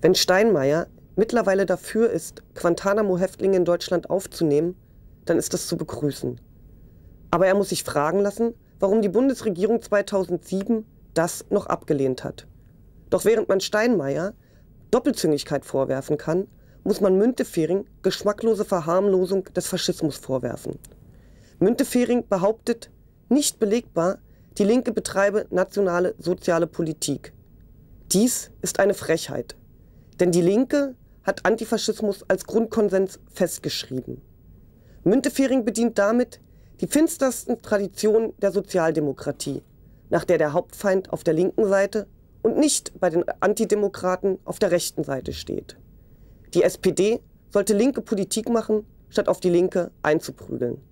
Wenn Steinmeier mittlerweile dafür ist, Guantanamo-Häftlinge in Deutschland aufzunehmen, dann ist das zu begrüßen. Aber er muss sich fragen lassen, warum die Bundesregierung 2007 das noch abgelehnt hat. Doch während man Steinmeier Doppelzüngigkeit vorwerfen kann, muss man Müntefering geschmacklose Verharmlosung des Faschismus vorwerfen. Müntefering behauptet, nicht belegbar, die Linke betreibe nationale soziale Politik. Dies ist eine Frechheit. Denn die Linke hat Antifaschismus als Grundkonsens festgeschrieben. Müntefering bedient damit die finstersten Traditionen der Sozialdemokratie, nach der der Hauptfeind auf der linken Seite und nicht bei den Antidemokraten auf der rechten Seite steht. Die SPD sollte linke Politik machen, statt auf die Linke einzuprügeln.